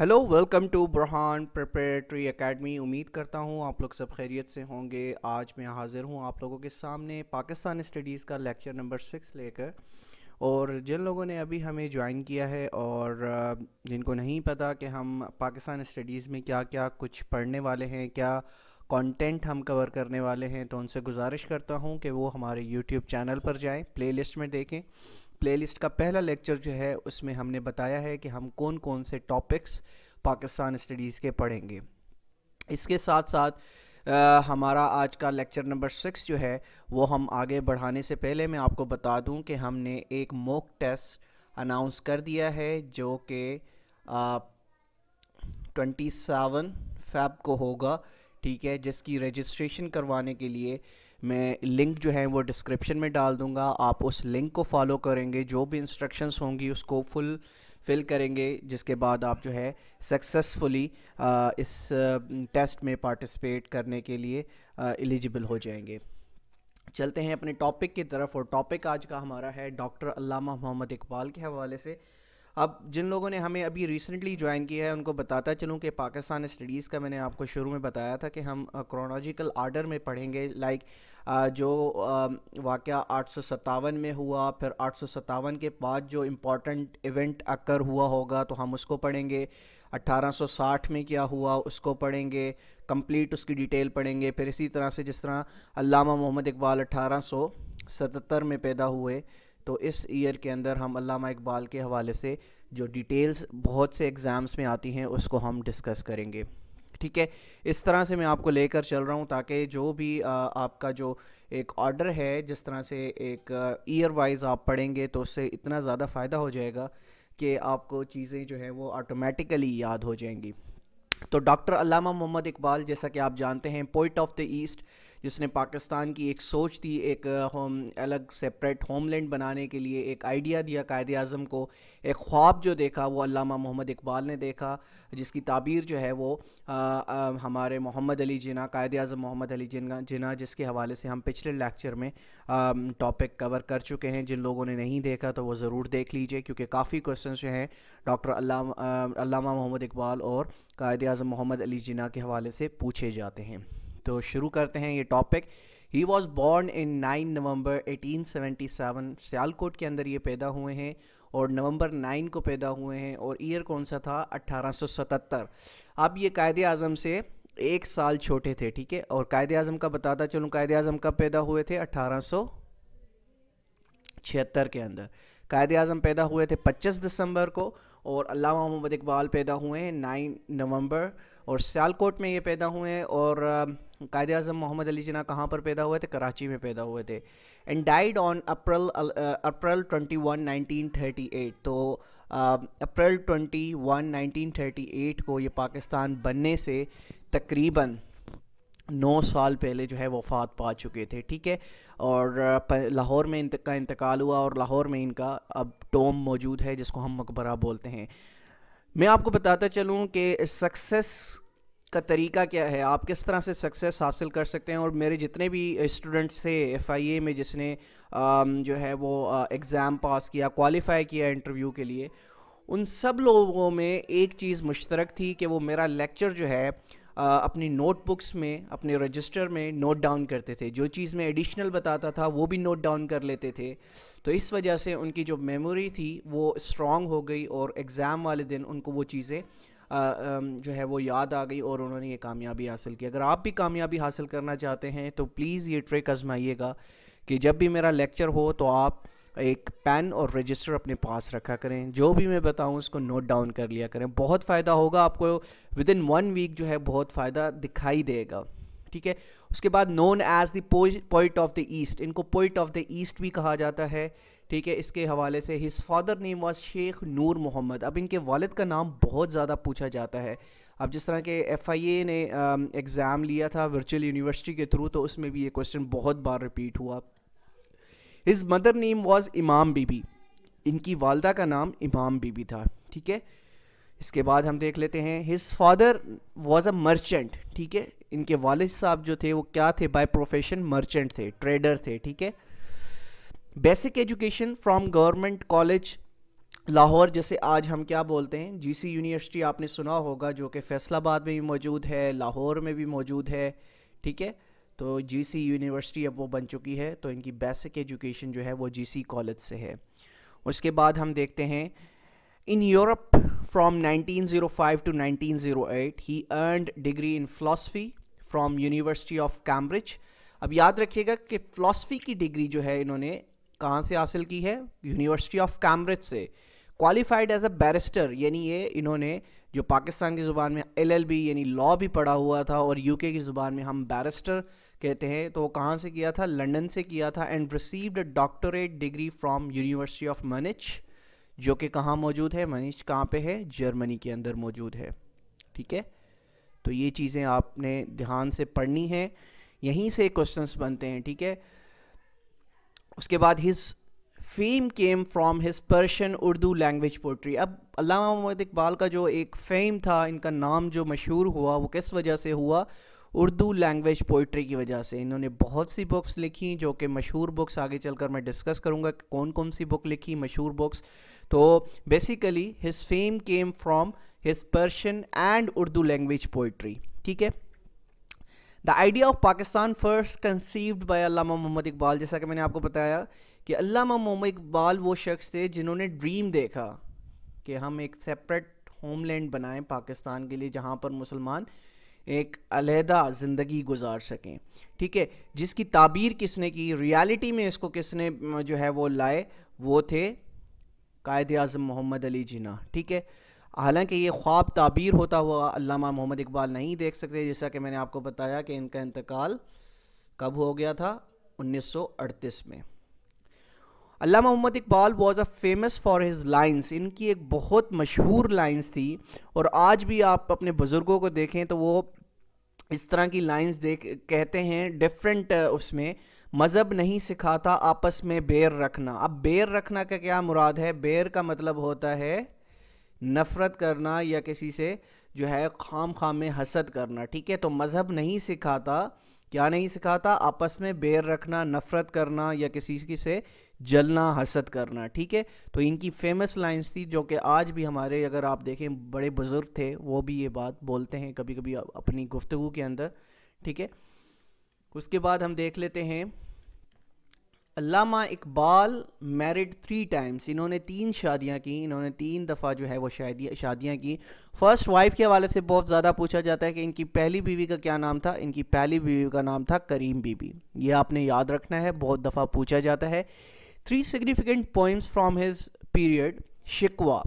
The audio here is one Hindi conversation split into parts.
Hello welcome to Burhan preparatory academy उम्मीद करता हूँ आप लोग सब खैरियत से होंगे आज मैं हाज़िर हूँ आप लोगों के सामने पाकिस्तान स्टडीज़ का लेक्चर नंबर सिक्स लेकर और जिन लोगों ने अभी हमें ज्वाइन किया है और जिनको नहीं पता कि हम पाकिस्तान स्टडीज़ में क्या क्या कुछ पढ़ने वाले हैं क्या कंटेंट हम कवर करने वाले हैं तो उनसे गुजारिश करता हूँ कि वो हमारे यूट्यूब चैनल पर जाएँ प्ले में देखें प्लेलिस्ट का पहला लेक्चर जो है उसमें हमने बताया है कि हम कौन कौन से टॉपिक्स पाकिस्तान स्टडीज़ के पढ़ेंगे इसके साथ साथ आ, हमारा आज का लेक्चर नंबर सिक्स जो है वो हम आगे बढ़ाने से पहले मैं आपको बता दूं कि हमने एक मॉक टेस्ट अनाउंस कर दिया है जो कि ट्वेंटी सेवन फैब को होगा ठीक है जिसकी रजिस्ट्रेशन करवाने के लिए मैं लिंक जो है वो डिस्क्रिप्शन में डाल दूंगा आप उस लिंक को फॉलो करेंगे जो भी इंस्ट्रक्शंस होंगी उसको फुल फिल करेंगे जिसके बाद आप जो है सक्सेसफुली इस टेस्ट में पार्टिसिपेट करने के लिए एलिजिबल हो जाएंगे चलते हैं अपने टॉपिक की तरफ और टॉपिक आज का हमारा है डॉक्टर अलामा मोहम्मद इकबाल के हवाले से अब जिन लोगों ने हमें अभी रिसेंटली ज्वाइन किया है उनको बताता चलूँ कि पाकिस्तान स्टडीज़ का मैंने आपको शुरू में बताया था कि हम क्रोनोलॉजिकल आर्डर में पढ़ेंगे लाइक जो वाक़ आठ में हुआ फिर आठ के बाद जो इम्पोर्टेंट इवेंट अक्कर हुआ होगा तो हम उसको पढ़ेंगे 1860 में क्या हुआ उसको पढ़ेंगे कंप्लीट उसकी डिटेल पढ़ेंगे फिर इसी तरह से जिस तरह अल्लामा मोहम्मद इकबाल अठारह सौ सतहत्तर में पैदा हुए तो इस ईयर के अंदर हम अलामा इकबाल के हवाले से जो डिटेल्स बहुत से एग्ज़ाम्स में आती हैं उसको हम डिस्कस करेंगे ठीक है इस तरह से मैं आपको लेकर चल रहा हूँ ताकि जो भी आ, आपका जो एक ऑर्डर है जिस तरह से एक ईयर वाइज आप पढ़ेंगे तो उससे इतना ज़्यादा फ़ायदा हो जाएगा कि आपको चीज़ें जो हैं वो ऑटोमेटिकली याद हो जाएंगी तो डॉक्टर अलामा मोहम्मद इकबाल जैसा कि आप जानते हैं पोइट ऑफ द ईस्ट जिसने पाकिस्तान की एक सोच थी एक होम अलग सेपरेट होमलैंड बनाने के लिए एक आइडिया दिया कायद अज़म को एक ख्वाब जो देखा वो अलामा मोहम्मद इकबाल ने देखा जिसकी ताबीर जो है वो आ, आ, हमारे मोहम्मद अली जिना कायद अज़म मोहम्मद अली जिना जिना जिसके हवाले से हम पिछले लेक्चर में टॉपिक कवर कर चुके हैं जिन लोगों ने नहीं देखा तो वो ज़रूर देख लीजिए क्योंकि काफ़ी क्वेश्चन जो हैं डॉक्टर मोहम्मद इकबाल और कायद अज़म मोहम्मद अली जिना के हवाले से पूछे जाते हैं तो शुरू करते हैं ये topic he was born in 9 November 1877 Sialkot के अंदर ये पैदा हुए हैं और नवंबर 9 को पैदा हुए हैं और ईयर कौन सा था 1877 अब ये कायद अज़म से एक साल छोटे थे ठीक है और कायद अज़म का बताता चलूँ कायद अज़म कब पैदा हुए थे अट्ठारह छिहत्तर के अंदर कायद अज़म पैदा हुए थे 25 दिसंबर को और अल्लाह मोहम्मद इकबाल पैदा हुए हैं नाइन नवंबर और सियालकोट में ये पैदा हुए हैं और कायद अजम मोहम्मद अली जना कहाँ पर पैदा हुए थे कराची में पैदा हुए थे and died on April April twenty one nineteen thirty eight तो April twenty one nineteen thirty eight को ये पाकिस्तान बनने से तकरीबन नौ साल पहले जो है वफात पा चुके थे ठीक है और लाहौर में इनका इंतकाल हुआ और लाहौर में इनका अब टोम मौजूद है जिसको हम मकबरा बोलते हैं मैं आपको बताता चलूँ कि सक्सेस का तरीका क्या है आप किस तरह से सक्सेस हासिल कर सकते हैं और मेरे जितने भी स्टूडेंट्स थे एफआईए में जिसने जो है वो एग्ज़ाम पास किया क्वालिफाई किया इंटरव्यू के लिए उन सब लोगों में एक चीज़ मुश्तरक थी कि वो मेरा लेक्चर जो है अपनी नोटबुक्स में अपने रजिस्टर में नोट डाउन करते थे जो चीज़ मैं एडिशनल बताता था वो भी नोट डाउन कर लेते थे तो इस वजह से उनकी जो मेमोरी थी वो स्ट्रॉन्ग हो गई और एग्ज़ाम वाले दिन उनको वो चीज़ें जो है वो याद आ गई और उन्होंने ये कामयाबी हासिल की अगर आप भी कामयाबी हासिल करना चाहते हैं तो प्लीज़ ये ट्रिक आजमाइएगा कि जब भी मेरा लेक्चर हो तो आप एक पेन और रजिस्टर अपने पास रखा करें जो भी मैं बताऊं उसको नोट डाउन कर लिया करें बहुत फ़ायदा होगा आपको विद इन वन वीक जो है बहुत फ़ायदा दिखाई देगा ठीक है उसके बाद known as the poet of the east इनको पोइट ऑफ द ईस्ट भी कहा जाता है ठीक है इसके हवाले से his father name was Sheikh Noor Mohammad अब इनके वालद का नाम बहुत ज़्यादा पूछा जाता है अब जिस तरह के एफ आई ए ने एग्ज़ाम लिया था वर्चुअल यूनिवर्सिटी के थ्रू तो उसमें भी ये क्वेश्चन बहुत बार रिपीट हुआ his mother name was Imam Bibi इनकी वालदा का नाम इमाम बीबी था ठीक है इसके बाद हम देख लेते हैं his father was a merchant ठीक है इनके वालिद साहब जो थे वो क्या थे बाय प्रोफेशन मर्चेंट थे ट्रेडर थे ठीक है basic education from government college Lahore जैसे आज हम क्या बोलते हैं जीसी यूनिवर्सिटी आपने सुना होगा जो कि फैसलाबाद में भी मौजूद है लाहौर में भी मौजूद है ठीक है तो जीसी यूनिवर्सिटी अब वो बन चुकी है तो इनकी बेसिक एजुकेशन जो है वो सी कॉलेज से है उसके बाद हम देखते हैं in Europe From 1905 to 1908, he earned degree in philosophy from University of Cambridge. अब याद रखिएगा कि फ़िलासफ़ी की डिग्री जो है इन्होंने कहाँ से हासिल की है यूनिवर्सिटी ऑफ कैम्ब्रिज से क्वालिफाइड एज अ बैरिस्टर यानी ये इन्होंने जो पाकिस्तान की ज़ुबान में एलएलबी यानी लॉ भी पढ़ा हुआ था और यूके की ज़ुबान में हम बैरिस्टर कहते हैं तो वो कहाँ से किया था लंदन से किया था and received doctorate degree from university of Munich जो कि कहाँ मौजूद है मनीष कहाँ पे है जर्मनी के अंदर मौजूद है ठीक है तो ये चीज़ें आपने ध्यान से पढ़नी है यहीं से क्वेश्चंस बनते हैं ठीक है उसके बाद his fame came from his Persian Urdu language poetry अब अलामा मोहम्मद इकबाल का जो एक फेम था इनका नाम जो मशहूर हुआ वो किस वजह से हुआ उर्दू लैंग्वेज पोइट्री की वजह से इन्होंने बहुत सी बुक्स लिखी जो कि मशहूर बुक्स आगे चलकर मैं डिस्कस करूँगा कौन कौन सी बुक लिखी मशहूर बुक्स तो basically his fame came from his Persian and Urdu language poetry ठीक है the idea of Pakistan first conceived by Allama Mohammad Iqbal जैसा कि मैंने आपको बताया कि अलामा मोहम्मद इकबाल वो शख्स थे जिन्होंने ड्रीम देखा कि हम एक सेपरेट होमलैंड बनाएं पाकिस्तान के लिए जहाँ पर मुसलमान एक अलहदा ज़िंदगी गुजार सकें ठीक है जिसकी ताबीर किसने की रियलिटी में इसको किसने जो है वो लाए वो थे कायद अजम मोहम्मद अली जिना ठीक है हालांकि ये ख्वाब ताबीर होता हुआ अल्लामा मोहम्मद इकबाल नहीं देख सकते जैसा कि मैंने आपको बताया कि इनका इंतकाल कब हो गया था 1938 में Allama Mohammad Iqbal was a famous for his lines इनकी एक बहुत मशहूर लाइन्स थी और आज भी आप अपने बुज़ुर्गों को देखें तो वो इस तरह की लाइन्स देख कहते हैं डिफरेंट उसमें मज़हब नहीं सिखाता आपस में बैर रखना अब बैर रखना का क्या मुराद है बैर का मतलब होता है नफ़रत करना या किसी से जो है खाम खाम में हसद करना ठीक है तो मज़हब नहीं सिखाता क्या नहीं सिखाता आपस में बैर रखना नफ़रत करना या किसी की से जलना हसद करना ठीक है तो इनकी फेमस लाइंस थी जो कि आज भी हमारे अगर आप देखें बड़े बुज़ुर्ग थे वो भी ये बात बोलते हैं कभी कभी अपनी गुफ्तु के अंदर ठीक है उसके बाद हम देख लेते हैं Allama Iqbal married three times इन्होंने तीन शादियां की इन्होंने तीन दफ़ा जो है वो शादी शादियां की फ़र्स्ट वाइफ के हवाले से बहुत ज़्यादा पूछा जाता है कि इनकी पहली बीवी का क्या नाम था इनकी पहली बीवी का नाम था करीम बीबी ये आपने याद रखना है बहुत दफ़ा पूछा जाता है three significant poems from his period Shikwa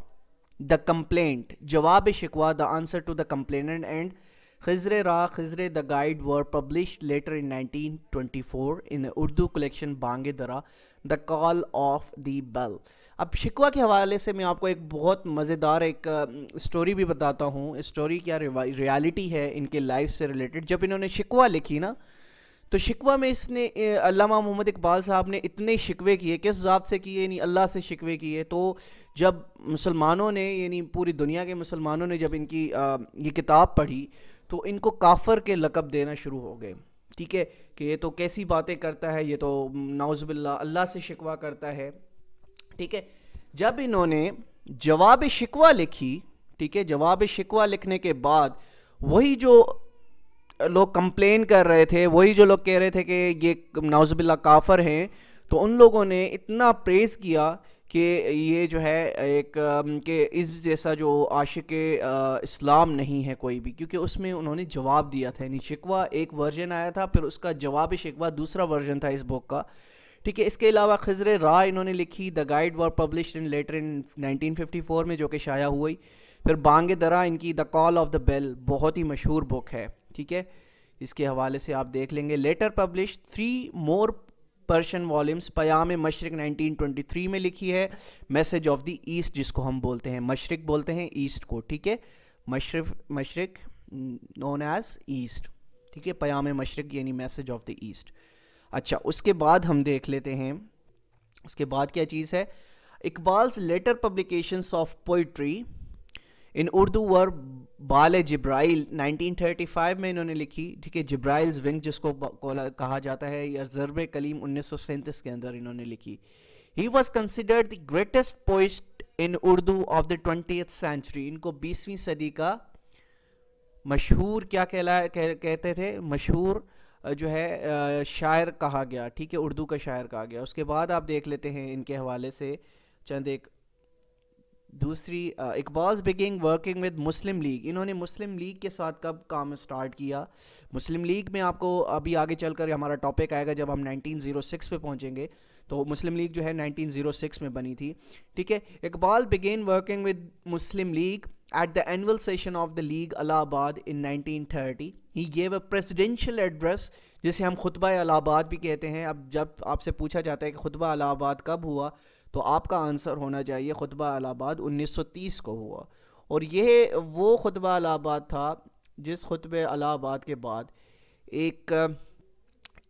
the complaint Jawab Shikwa the answer to the complaint and Khizre Ra Khizre the Guide were published later in 1924 in Urdu collection Bange Dara, The Call of the Bell. अब शिकवा के हवाले से मैं आपको एक बहुत मज़ेदार एक स्टोरी भी बताता हूँ स्टोरी क्या रियलिटी है इनके लाइफ से रिलेटेड जब इन्होंने शिकवा लिखी ना तो शिकवा में इसने अलामा मोहम्मद इकबाल साहब ने इतने शिकवे किए किस ज़ात से किए यानी अल्लाह से शिकवे किए तो जब मुसलमानों ने यानी पूरी दुनिया के मुसलमानों ने जब इनकी आ, ये किताब पढ़ी तो इनको काफर के लकब देना शुरू हो गए ठीक है कि ये तो कैसी बातें करता है ये तो नाउज़बिल्ला अल्लाह से शिकवा करता है ठीक है जब इन्होंने जवाब शिकवा लिखी ठीक है जवाब शिकवा लिखने के बाद वही जो लोग कंप्लेन कर रहे थे वही जो लोग कह रहे थे कि ये नाउज़बिल्ला काफर हैं तो उन लोगों ने इतना प्रेस किया कि ये जो है एक के इस जैसा जो आशिक इस्लाम नहीं है कोई भी क्योंकि उसमें उन्होंने जवाब दिया था यानी शिकवा एक वर्जन आया था फिर उसका जवाब शिकवा दूसरा वर्जन था इस बुक का ठीक है इसके अलावा खजर राय इन्होंने लिखी the guide war publish in later in 1954 में जो कि शाया हुई फिर बांग दरा इनकी the call of the bell बहुत ही मशहूर बुक है ठीक है इसके हवाले से आप देख लेंगे later publish three more Persian volumes Payam Mashriq 1923 में लिखी है मैसेज ऑफ द ईस्ट जिसको हम बोलते हैं मशरक बोलते हैं ईस्ट को ठीक है मशरफ मशरक नोन एज ईस्ट ठीक है पयाम मशरक e यानी मैसेज ऑफ द ईस्ट अच्छा उसके बाद हम देख लेते हैं उसके बाद क्या चीज़ है Iqbal's later publications of poetry in Urdu were Bal Jibril 1935 में इन्होंने लिखी ठीक है जब्राइल्स विंग जिसको कहा जाता है या ज़रब कलीम उन्नीस के अंदर इन्होंने लिखी ही was considered the greatest poet in Urdu of the twenty century इनको बीसवीं सदी का मशहूर क्या कहला कह, कहते थे मशहूर जो है शायर कहा गया ठीक है उर्दू का शायर कहा गया उसके बाद आप देख लेते हैं इनके हवाले से चंद एक दूसरी Iqbal beginning working with Muslim League इन्होंने मुस्लिम लीग के साथ कब काम स्टार्ट किया मुस्लिम लीग में आपको अभी आगे चलकर हमारा टॉपिक आएगा जब हम 1906 पे पहुंचेंगे तो मुस्लिम लीग जो है 1906 में बनी थी ठीक है Iqbal began working with Muslim League at the annual session of the league Allahabad in 1930 he gave a presidential address जिसे हम खुतबा अलाहाबाद भी कहते हैं अब जब आपसे पूछा जाता है कि खुतबा अलाहाबाद कब हुआ तो आपका आंसर होना चाहिए खुतबा अलाहाबाद 1930 को हुआ और यह वो खुतबा अलाहाबाद था जिस खुतब अलाहाबाद के बाद एक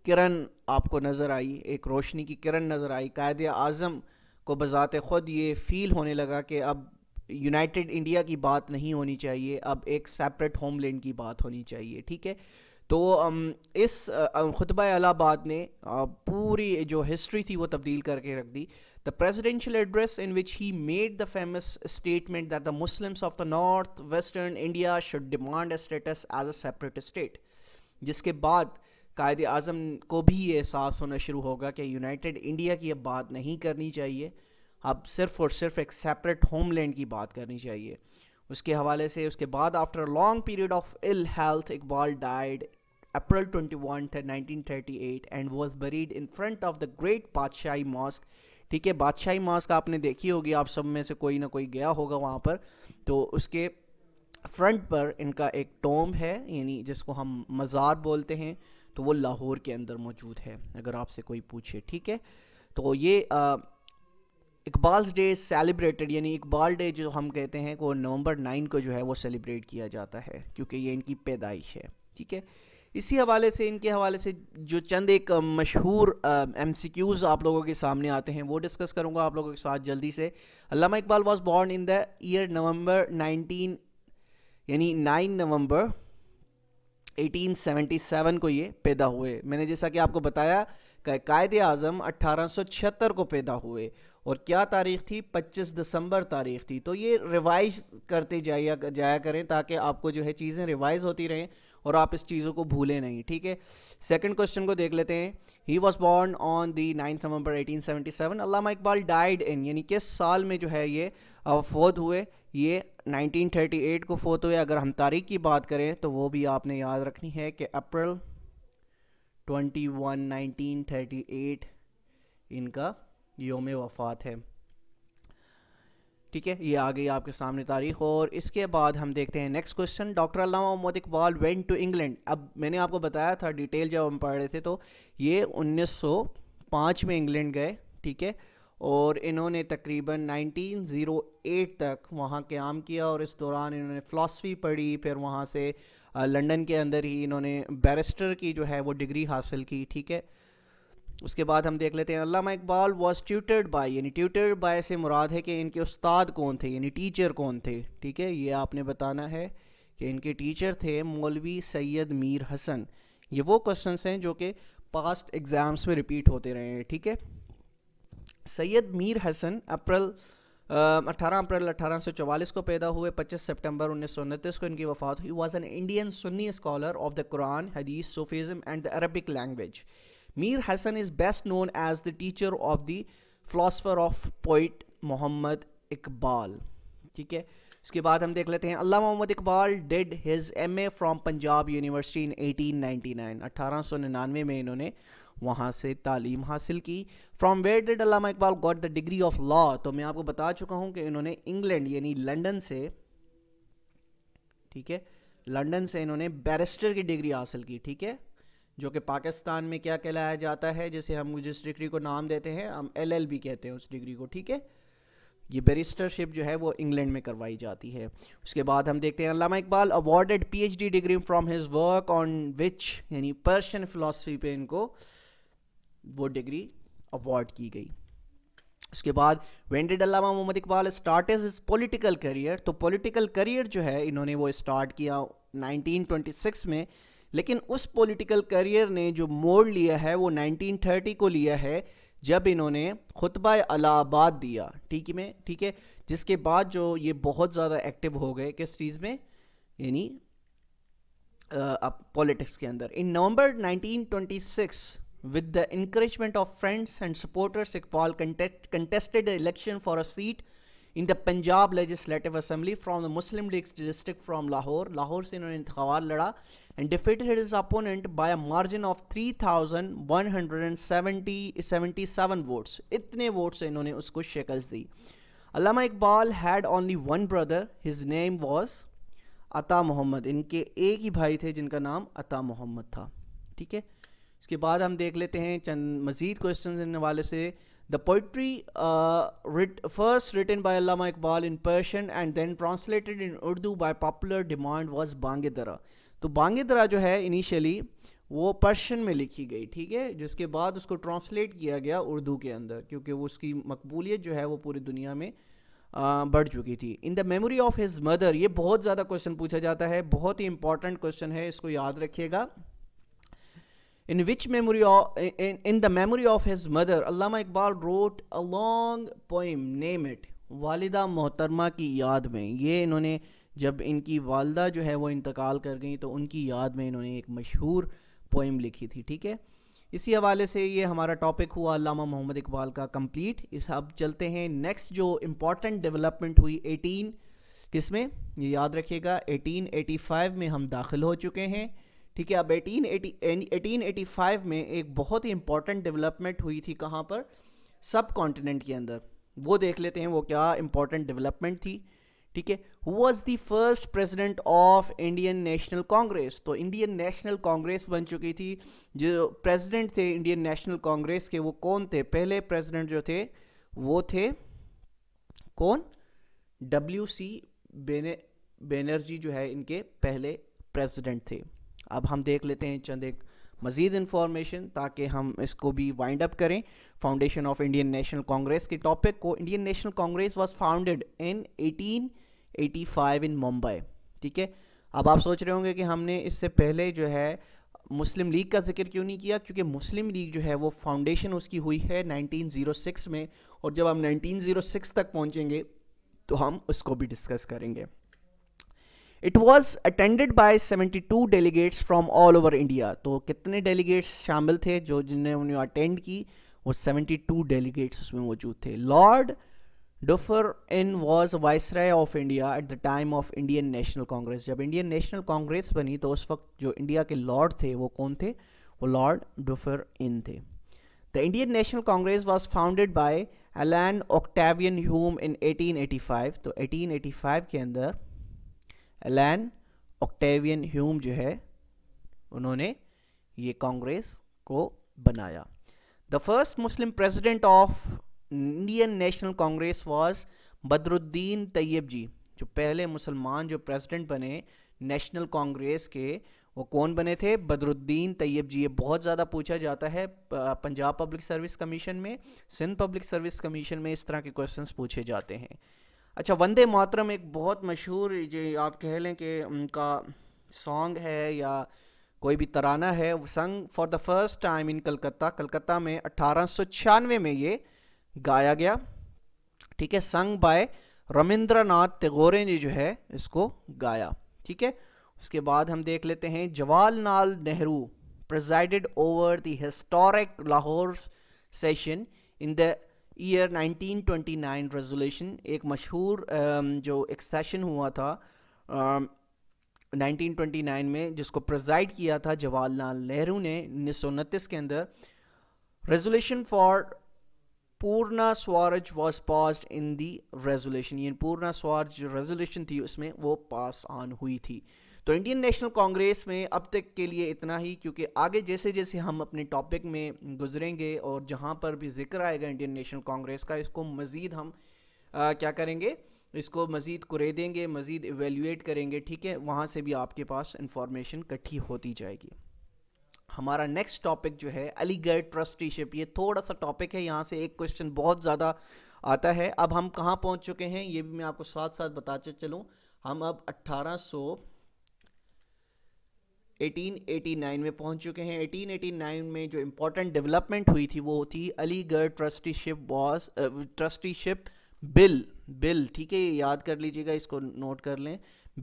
किरण आपको नज़र आई एक रोशनी की किरण नज़र आई कायद आज़म को बज़ात ख़ुद ये फ़ील होने लगा कि अब यूनाइटेड इंडिया की बात नहीं होनी चाहिए अब एक सेपरेट होमलैंड की बात होनी चाहिए ठीक है तो इस खुतब अलाहाबाद ने पूरी जो हिस्ट्री थी वो तब्दील करके रख दी the presidential address in which he made the famous statement that the Muslims of the north western India should demand a status as a separate state जिसके बाद कायद आजम को भी ये एहसास होना शुरू होगा कि यूनाइटेड इंडिया की अब बात नहीं करनी चाहिए अब सिर्फ और सिर्फ एक सेपरेट होमलैंड की बात करनी चाहिए उसके हवाले से उसके बाद after long period of ill health Iqbal died April 21, 1938 and was buried in front of the Great Patshai Mosque ठीक है बादशाही मास्क आपने देखी होगी आप सब में से कोई ना कोई गया होगा वहाँ पर तो उसके फ्रंट पर इनका एक टोम है यानी जिसको हम मज़ार बोलते हैं तो वो लाहौर के अंदर मौजूद है अगर आपसे कोई पूछे ठीक है तो ये इकबाल डे सेलिब्रेटेड यानी इकबाल डे जो हम कहते हैं वो नवंबर नाइन को जो है वो सेलिब्रेट किया जाता है क्योंकि ये इनकी पैदाइश है ठीक है इसी हवाले से इनके हवाले से जो चंद एक मशहूर एम सी क्यूज़ आप लोगों के सामने आते हैं वो डिस्कस करूँगा आप लोगों के साथ जल्दी से Allama Iqbal was born in the year November 19 यानी 9 नवंबर 1877 को ये पैदा हुए मैंने जैसा कि आपको बताया कि कायद अज़म अट्ठारह को पैदा हुए और क्या तारीख़ थी 25 दिसंबर तारीख़ थी तो ये रिवाइज करते जाया जाया करें ताकि आपको जो है चीज़ें रिवाइज होती रहें और आप इस चीज़ों को भूलें नहीं ठीक है सेकेंड क्वेश्चन को देख लेते हैं he was born on the ninth November 1877 Allama Iqbal died in यानी किस साल में जो है ये फोत हुए ये 1938 को फोत हुए अगर हम तारीख की बात करें तो वो भी आपने याद रखनी है कि अप्रैल थर्टी एट इनका योम वफात है ठीक है ये आ गई आपके सामने तारीख और इसके बाद हम देखते हैं next question doctor Allama Mohammad Iqbal went to England अब मैंने आपको बताया था डिटेल जब हम पढ़ रहे थे तो ये 1905 में इंग्लैंड गए ठीक है और इन्होंने तकरीबन 1908 तक वहाँ क्याम किया और इस दौरान इन्होंने फ़िलासफ़ी पढ़ी फिर वहाँ से लंदन के अंदर ही इन्होंने बैरिस्टर की जो है वो डिग्री हासिल की ठीक है उसके बाद हम देख लेते हैं Allama Iqbal was tutored by यानी ट्यूटर्ड बाय से मुराद है कि इनके उस्ताद कौन थे यानी टीचर कौन थे ठीक है ये आपने बताना है कि इनके टीचर थे मौलवी सैयद मीर हसन ये वो क्वेश्चन हैं जो कि पास्ट एग्ज़ाम्स में रिपीट होते रहे हैं ठीक है सैयद मीर हसन अप्रैल अठारह अप्रैल अठारह सौ चवालीस को पैदा हुए पच्चीस सितंबर उन्नीस सौ उनतीस को इनकी वफात हुई was an Indian Sunni scholar of the Quran Hadith Sufism and the Arabic language Mir Hassan is best known as the teacher of the philosopher of poet Muhammad Iqbal. ठीक है उसके बाद हम देख लेते हैं Allama Mohammad Iqbal did his M A from Punjab university in 1899 निन्यानवे में इन्होंने वहाँ से तालीम हासिल की from where did Allama Iqbal got the degree of law तो मैं आपको बता चुका हूँ कि इन्होंने इंग्लैंड यानी लंदन से ठीक है लंदन से इन्होंने बैरिस्टर की डिग्री हासिल की ठीक है जो कि पाकिस्तान में क्या कहलाया जाता है जिसे हम जिस डिग्री को नाम देते हैं हम एलएलबी कहते हैं उस डिग्री को ठीक है ये बैरिस्टरशिप जो है वो इंग्लैंड में करवाई जाती है उसके बाद हम देखते हैं Allama Iqbal awarded PhD degree from his work on which यानी पर्शियन फिलासफी पे इनको वो डिग्री अवार्ड की गई उसके बाद वेंडेड Allama Mohammad Iqbal start his his career तो पोलिटिकल करियर जो है इन्होंने वो स्टार्ट किया सिक्स में लेकिन उस पॉलिटिकल करियर ने जो मोड़ लिया है वो 1930 को लिया है जब इन्होंने खुतबा अलाहाबाद दिया ठीक है में ठीक है जिसके बाद जो ये बहुत ज़्यादा एक्टिव हो गए किस चीज़ में यानी पॉलिटिक्स के अंदर in November 1926 with the encouragement of friends and supporters Iqbal contested election for a seat in the Punjab legislative assembly from the Muslim League district from Lahore Lahore से इन्होंने इंतवाल लड़ा and defeated his opponent by a margin of three thousand one hundred and seventy seventy seven votes इतने वोट्स इन्होंने उसको शिकस्त दी Allama Iqbal had only one brother his name was अता मोहम्मद इनके एक ही भाई थे जिनका नाम अता मोहम्मद था ठीक है इसके बाद हम देख लेते हैं चंद मज़ीद क्वेश्चन इन हवाले से The poetry uh, writ first written by Allama Iqbal in Persian and then translated in Urdu by popular demand was Bangedara. तो बांगेदरा जो है इनिशियली वो पर्शियन में लिखी गई ठीक है जिसके बाद उसको ट्रांसलेट किया गया उर्दू के अंदर क्योंकि वो उसकी मकबूलियत जो है वो पूरी दुनिया में बढ़ चुकी थी in the memory of his mother ये बहुत ज़्यादा क्वेश्चन पूछा जाता है बहुत ही इंपॉर्टेंट क्वेश्चन है इसको याद रखिएगा in which memory of, in, in the memory of his mother allama iqbal wrote a long poem name it वालिदा मोहतरमा की याद में ये इन्होंने जब इनकी वालदा जो है वो इंतकाल कर गई तो उनकी याद में इन्होंने एक मशहूर पोइम लिखी थी ठीक है इसी हवाले से ये हमारा टॉपिक हुआ अलामा मोहम्मद इकबाल का कंप्लीट इस अब चलते हैं नेक्स्ट जो इम्पॉर्टेंट डेवलपमेंट हुई 18 किसमें ये याद रखिएगा 1885 में हम दाखिल हो चुके हैं ठीक है अब 1880 1885 में एक बहुत ही इंपॉर्टेंट डेवलपमेंट हुई थी कहाँ पर सब कॉन्टिनेंट के अंदर वो देख लेते हैं वो क्या इंपॉर्टेंट डेवलपमेंट थी ठीक है was the first president of Indian National Congress तो इंडियन नेशनल कांग्रेस बन चुकी थी जो प्रेजिडेंट थे इंडियन नेशनल कांग्रेस के वो कौन थे पहले प्रेजिडेंट जो थे वो थे कौन डब्ल्यू सी बेनर्जी जो है इनके पहले प्रेसिडेंट थे अब हम देख लेते हैं चंद एक मज़ीद इन्फॉर्मेशन ताकि हम इसको भी वाइंड अप करें फाउंडेशन ऑफ इंडियन नेशनल कांग्रेस के टॉपिक को Indian National Congress was founded in 1885 in Mumbai ठीक है अब आप सोच रहे होंगे कि हमने इससे पहले जो है मुस्लिम लीग का जिक्र क्यों नहीं किया क्योंकि मुस्लिम लीग जो है वो फाउंडेशन उसकी हुई है 1906 में और जब हम 1906 तक पहुंचेंगे तो हम उसको भी डिस्कस करेंगे it was attended by seventy two delegates from all over India तो कितने डेलीगेट्स शामिल थे जो जिन्हें उन्हें अटेंड की वो टू डेलीगेट्स उसमें मौजूद थे Lord Dufferin was viceroy of India at the time of Indian National Congress जब इंडियन नेशनल कांग्रेस बनी तो उस वक्त जो इंडिया के लॉर्ड थे वो कौन थे वो लॉर्ड डोफर इन थे the Indian National Congress was founded by Allan Octavian Hume in eighteen eighty five तो एटीन एटी फाइव के अंदर एलैन ऑक्टेवियन ह्यूम जो है उन्होंने ये कांग्रेस को बनाया the first Muslim president of Indian National Congress was Badruddin Tyabji जो पहले मुसलमान जो प्रेसिडेंट बने नेशनल कांग्रेस के वो कौन बने थे बदरुद्दीन तैयब जी ये बहुत ज़्यादा पूछा जाता है पंजाब पब्लिक सर्विस कमीशन में सिंध पब्लिक सर्विस कमीशन में इस तरह के क्वेश्चंस पूछे जाते हैं अच्छा वंदे मातरम एक बहुत मशहूर जो आप कह लें कि उनका सॉन्ग है या कोई भी तराना है sung for the first time in Calcutta Calcutta में अठारह में ये गाया गया ठीक है संग बाय नाथ टेगोरे ने जो है इसको गाया ठीक है उसके बाद हम देख लेते हैं Jawaharlal Nehru presided over the historic Lahore session in the year 1929 resolution एक मशहूर um, जो एक सेशन हुआ था 1929 um, में जिसको प्रेजाइड किया था जवाहरलाल नेहरू ने उन्नीस के अंदर resolution for Purna Swaraj was pass in the resolution ये पूर्णा स्वराज रेजोल्यूशन थी उसमें वो पास ऑन हुई थी तो इंडियन नेशनल कांग्रेस में अब तक के लिए इतना ही क्योंकि आगे जैसे जैसे हम अपने टॉपिक में गुजरेंगे और जहाँ पर भी जिक्र आएगा इंडियन नेशनल कांग्रेस का इसको मज़ीद हम आ, क्या करेंगे इसको मज़ीद कुरेदेंगे मज़ीद एवेल्यूएट करेंगे ठीक है वहाँ से भी आपके पास इंफॉर्मेशन इकट्ठी होती जाएगी हमारा नेक्स्ट टॉपिक जो है अलीगढ़ ट्रस्टीशिप ये थोड़ा सा टॉपिक है यहाँ से एक क्वेश्चन बहुत ज़्यादा आता है अब हम कहाँ पहुँच चुके हैं ये भी मैं आपको साथ साथ बताते चलूँ हम अब अट्ठारह 1889 में पहुंच चुके हैं 1889 में जो इम्पोर्टेंट डेवलपमेंट हुई थी वो थी Aligarh trusteeship boss trusteeship bill bill ठीक है याद कर लीजिएगा इसको नोट कर लें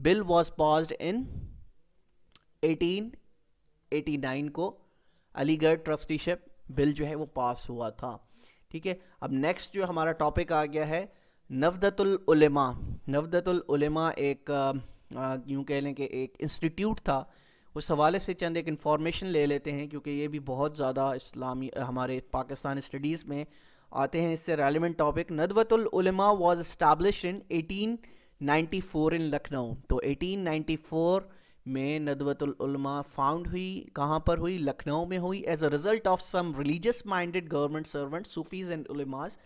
बिल वॉज पॉज इन 1889 को अलीगढ़ ट्रस्टीशिप बिल जो है वो पास हुआ था ठीक है अब नेक्स्ट जो हमारा टॉपिक आ गया है नवदतुलमा नवदतुलमा एक यूँ कह लें कि एक इंस्टीट्यूट था उस हवाले से चंद एक इन्फॉर्मेशन ले लेते हैं क्योंकि ये भी बहुत ज़्यादा इस्लामी हमारे पाकिस्तान स्टडीज़ में आते हैं इससे relevant topic Nadwatul Ulama was establish in eighteen ninety four in Lucknow तो एटीन नाइन्टी फ़ोर में नदवतुलमा फाउंड हुई कहाँ पर हुई लखनऊ में हुई as a result of some religious minded government servant Sufis and ulamas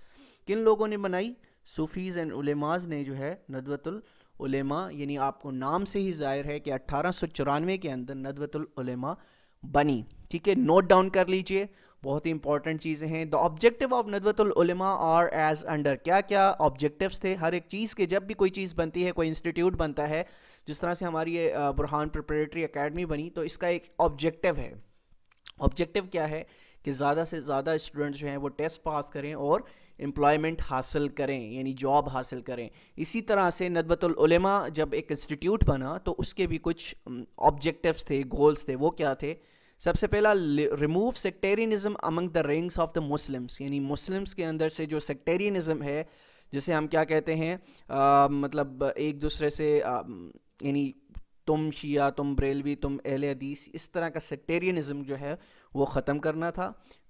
किन लोगों ने बनाई सूफीज़ एंड उलमाज ने जो है नदवतुल उलेमा यानी आपको नाम से ही जाहिर है कि अट्ठारह के अंदर नदवतुलमा बनी ठीक है नोट डाउन कर लीजिए बहुत ही इंपॉर्टेंट चीज़ें हैं the objective of Nadwatul Ulama are as under क्या क्या ऑब्जेक्टिव्स थे हर एक चीज़ के जब भी कोई चीज़ बनती है कोई इंस्टीट्यूट बनता है जिस तरह से हमारी ये बुरहान प्रिपरेटरी अकेडमी बनी तो इसका एक ऑब्जेक्टिव है ऑब्जेक्टिव क्या है कि ज़्यादा से ज़्यादा स्टूडेंट्स जो हैं वो टेस्ट पास करें और एम्प्लॉयमेंट हासिल करें यानी जॉब हासिल करें इसी तरह से नदबतुलमा जब एक इंस्टीट्यूट बना तो उसके भी कुछ ऑब्जेक्टिव्स थे गोल्स थे वो क्या थे सबसे पहला remove sectarianism among the rings of the Muslims यानी मुस्लिम्स के अंदर से जो सेक्टेरियनिज्म है जिसे हम क्या कहते हैं आ, मतलब एक दूसरे से यानी तुम शिया तुम ब्रेलवी तुम अहल हदीस इस तरह का सेक्टेरियनिज्म जो है वो ख़त्म करना था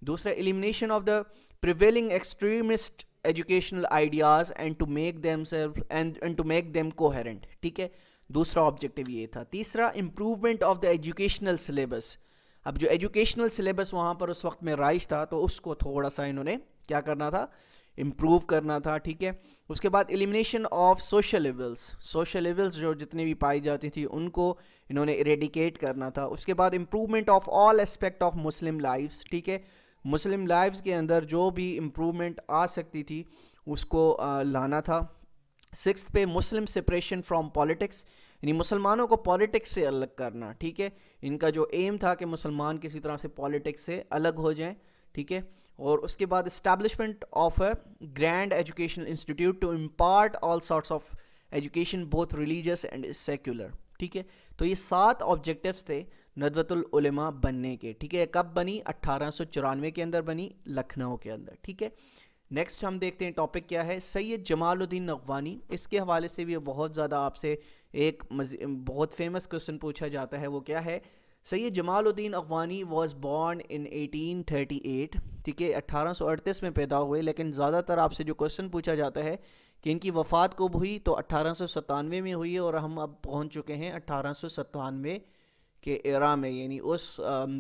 दूसरा elimination of the prevailing extremist educational ideas and to make them self and and to make them coherent ठीक है दूसरा ऑब्जेक्टिव ये था तीसरा improvement of the educational syllabus अब जो एजुकेशनल सिलेबस वहाँ पर उस वक्त में राइज था तो उसको थोड़ा सा इन्होंने क्या करना था इम्प्रूव करना था ठीक है उसके बाद elimination of social levels social levels जो जितनी भी पाई जाती थी उनको इन्होंने इरेडिकेट करना था उसके बाद improvement of all aspect of Muslim lifes ठीक है मुस्लिम लाइफ के अंदर जो भी इम्प्रूवमेंट आ सकती थी उसको आ, लाना था सिक्स पे मुस्लिम सेपरेशन फ्रॉम पॉलिटिक्स यानी मुसलमानों को पॉलिटिक्स से अलग करना ठीक है इनका जो एम था कि मुसलमान किसी तरह से पॉलिटिक्स से अलग हो जाएं ठीक है और उसके बाद establishment of a grand educational institute to impart all sorts of education both religious and secular ठीक है तो ये सात ऑब्जेक्टिव्स थे नदवतुलमा बनने के ठीक है कब बनी अट्ठारह के अंदर बनी लखनऊ के अंदर ठीक है नेक्स्ट हम देखते हैं टॉपिक क्या है सैयद जमालुद्दीन नकवानी इसके हवाले से भी बहुत ज़्यादा आपसे एक बहुत फेमस क्वेश्चन पूछा जाता है वो क्या है Syed Jamaluddin Afghani was born in 1838 ठीक है 1838 में पैदा हुए लेकिन ज़्यादातर आपसे जो क्वेश्चन पूछा जाता है कि इनकी वफ़ात कब हुई तो अट्ठारह में हुई और हम अब पहुँच चुके हैं अट्ठारह के एरा में यानी उस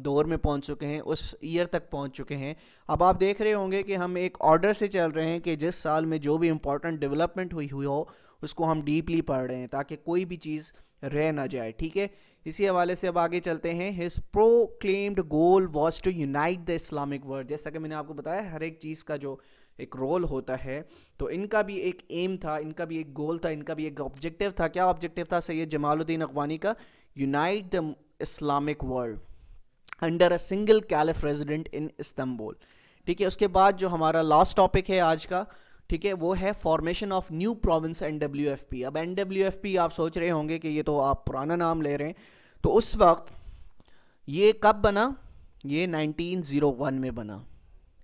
दौर में पहुंच चुके हैं उस ईयर तक पहुंच चुके हैं अब आप देख रहे होंगे कि हम एक ऑर्डर से चल रहे हैं कि जिस साल में जो भी इम्पोर्टेंट डेवलपमेंट हुई हुई हो उसको हम डीपली पढ़ रहे हैं ताकि कोई भी चीज़ रह ना जाए ठीक है इसी हवाले से अब आगे चलते हैं his proclaimed goal was to unite the Islamic world जैसा कि मैंने आपको बताया हर एक चीज़ का जो एक रोल होता है तो इनका भी एक एम था इनका भी एक गोल था इनका भी एक ऑब्जेक्टिव था क्या ऑब्जेक्टिव था सैयद जमालुद्दीन अकवानी का unite the Islamic world under a single caliph resident in Istanbul ठीक है उसके बाद जो हमारा लास्ट टॉपिक है आज का ठीक है वो है formation of new province N W F P अब एन डब्ल्यू एफ पी आप सोच रहे होंगे कि ये तो आप पुराना नाम ले रहे हैं तो उस वक्त ये कब बना ये 1901 में बना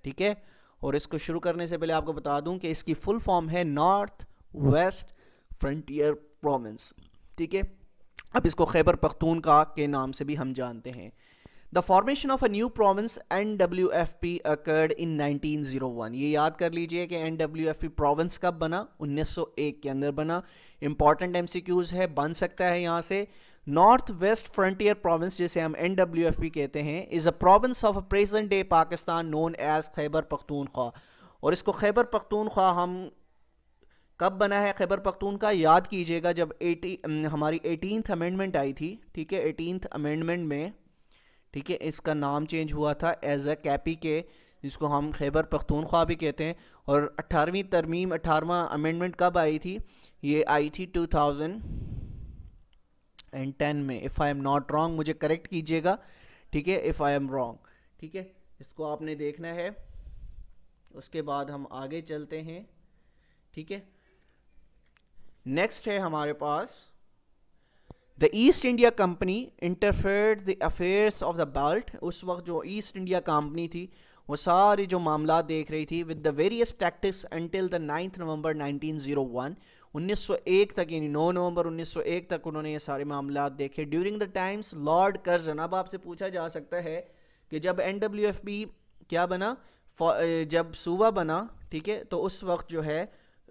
ठीक है और इसको शुरू करने से पहले आपको बता दूं कि इसकी फुल फॉर्म है नॉर्थ वेस्ट फ्रंटियर प्रोविंस ठीक है अब इसको खैबर का के नाम से भी हम जानते हैं the formation of a new province N W F P occurred in 1901 ये याद कर लीजिए कि N W F P province कब बना 1901 के अंदर बना इंपॉर्टेंट एम सी क्यूज है बन सकता है यहाँ से नॉर्थ वेस्ट फ्रंटियर प्रोविंस जिसे हम एन डब्ल्यू एफ पी कहते हैं is a province of present day Pakistan known as Khyber Pakhtunkhwa और इसको खैबर पख्तूनख्वा हम कब बना है खैबर का याद कीजिएगा जब एटी हमारी एटीनथ अमेंडमेंट आई थी ठीक है एटीनथ अमेंडमेंट में ठीक है इसका नाम चेंज हुआ था एज अ कैपी के जिसको हम खैबर पख्तूनख्वा भी कहते हैं और अठारहवीं तरमीम अठारहवा अमेंडमेंट कब आई थी ये आई थी टू थाउजेंड एंड टेन में if I am not wrong मुझे करेक्ट कीजिएगा ठीक है इफ़ आई एम रॉन्ग ठीक है इसको आपने देखना है उसके बाद हम आगे चलते हैं ठीक है नेक्स्ट है हमारे पास the East India Company interfere the affairs of the belt उस वक्त जो ईस्ट इंडिया कंपनी थी वो सारी जो मामला देख रही थी with the various tactics until the ninth November 1901 1901 तक यानी 9 नवंबर 1901 तक उन्होंने ये सारे मामला देखे during the times Lord Curzon अब आपसे पूछा जा सकता है कि जब एन क्या बना जब सूबा बना ठीक है तो उस वक्त जो है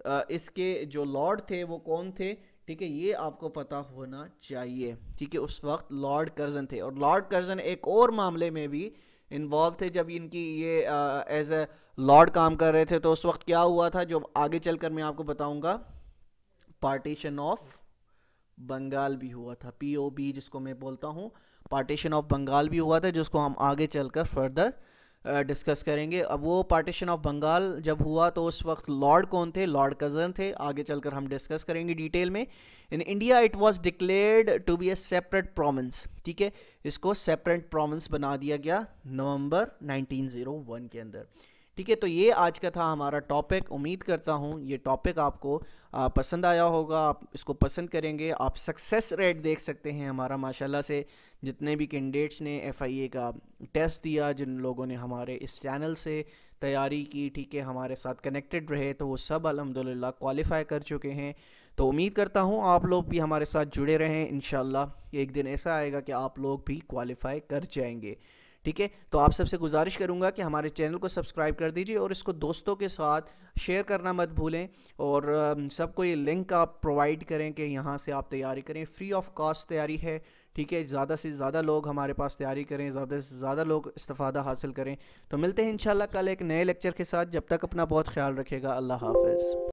इसके जो लॉर्ड थे वो कौन थे ठीक है ये आपको पता होना चाहिए ठीक है उस वक्त लॉर्ड कर्जन थे और लॉर्ड कर्जन एक और मामले में भी इन्वॉल्व थे जब इनकी ये एज ए लॉर्ड काम कर रहे थे तो उस वक्त क्या हुआ था जो आगे चलकर मैं आपको बताऊंगा पार्टीशन ऑफ बंगाल भी हुआ था पीओबी जिसको मैं बोलता हूँ पार्टीशन ऑफ बंगाल भी हुआ था जिसको हम आगे चलकर फर्दर डिस्कस करेंगे अब वो पार्टीशन ऑफ बंगाल जब हुआ तो उस वक्त लॉर्ड कौन थे लॉर्ड कज़न थे आगे चलकर हम डिस्कस करेंगे डिटेल में in India it was declared to be a separate province ठीक है इसको सेपरेट प्रोविंस बना दिया गया नवंबर 1901 के अंदर ठीक है तो ये आज का था हमारा टॉपिक उम्मीद करता हूँ ये टॉपिक आपको आ, पसंद आया होगा आप इसको पसंद करेंगे आप सक्सेस रेट देख सकते हैं हमारा माशाल्लाह से जितने भी कैंडिडेट्स ने एफआईए का टेस्ट दिया जिन लोगों ने हमारे इस चैनल से तैयारी की ठीक है हमारे साथ कनेक्टेड रहे तो वो सब अलहमदिल्ला क्वालिफ़ाई कर चुके हैं तो उम्मीद करता हूँ आप लोग भी हमारे साथ जुड़े रहें इन एक दिन ऐसा आएगा कि आप लोग भी क्वालिफ़ाई कर जाएंगे ठीक है तो आप सबसे गुजारिश करूँगा कि हमारे चैनल को सब्सक्राइब कर दीजिए और इसको दोस्तों के साथ शेयर करना मत भूलें और सबको ये लिंक आप प्रोवाइड करें कि यहाँ से आप तैयारी करें फ्री ऑफ कॉस्ट तैयारी है ठीक है ज़्यादा से ज़्यादा लोग हमारे पास तैयारी करें ज़्यादा से ज़्यादा लोग इस्ता हासिल करें तो मिलते हैं इन कल एक नए लेक्चर के साथ जब तक अपना बहुत ख्याल रखेगा अल्लाह हाफ